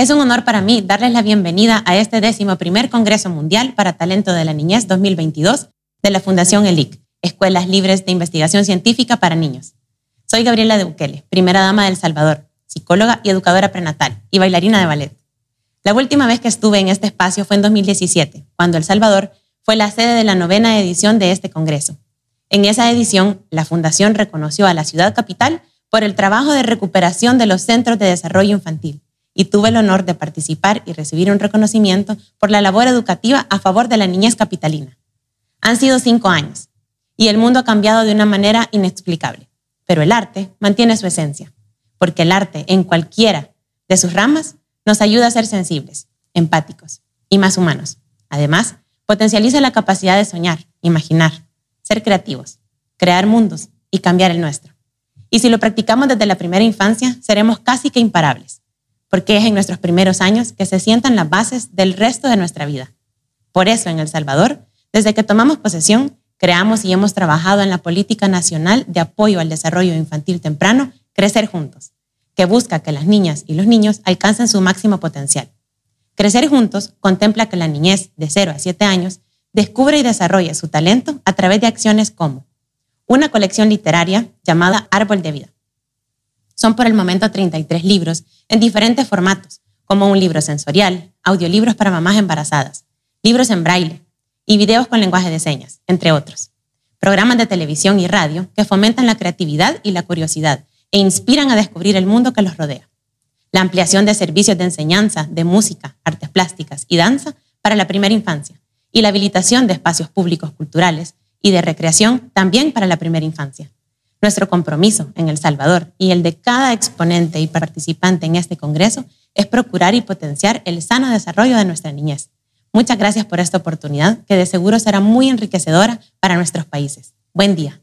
Es un honor para mí darles la bienvenida a este décimo primer Congreso Mundial para Talento de la Niñez 2022 de la Fundación ELIC, Escuelas Libres de Investigación Científica para Niños. Soy Gabriela de Bukele, primera dama del Salvador, psicóloga y educadora prenatal y bailarina de ballet. La última vez que estuve en este espacio fue en 2017, cuando El Salvador fue la sede de la novena edición de este Congreso. En esa edición, la Fundación reconoció a la ciudad capital por el trabajo de recuperación de los centros de desarrollo infantil y tuve el honor de participar y recibir un reconocimiento por la labor educativa a favor de la niñez capitalina. Han sido cinco años y el mundo ha cambiado de una manera inexplicable, pero el arte mantiene su esencia, porque el arte en cualquiera de sus ramas nos ayuda a ser sensibles, empáticos y más humanos. Además, potencializa la capacidad de soñar, imaginar, ser creativos, crear mundos y cambiar el nuestro. Y si lo practicamos desde la primera infancia, seremos casi que imparables porque es en nuestros primeros años que se sientan las bases del resto de nuestra vida. Por eso, en El Salvador, desde que tomamos posesión, creamos y hemos trabajado en la Política Nacional de Apoyo al Desarrollo Infantil Temprano, Crecer Juntos, que busca que las niñas y los niños alcancen su máximo potencial. Crecer Juntos contempla que la niñez de 0 a 7 años descubre y desarrolla su talento a través de acciones como una colección literaria llamada Árbol de Vida, son por el momento 33 libros en diferentes formatos, como un libro sensorial, audiolibros para mamás embarazadas, libros en braille y videos con lenguaje de señas, entre otros. Programas de televisión y radio que fomentan la creatividad y la curiosidad e inspiran a descubrir el mundo que los rodea. La ampliación de servicios de enseñanza, de música, artes plásticas y danza para la primera infancia y la habilitación de espacios públicos culturales y de recreación también para la primera infancia. Nuestro compromiso en El Salvador y el de cada exponente y participante en este Congreso es procurar y potenciar el sano desarrollo de nuestra niñez. Muchas gracias por esta oportunidad que de seguro será muy enriquecedora para nuestros países. Buen día.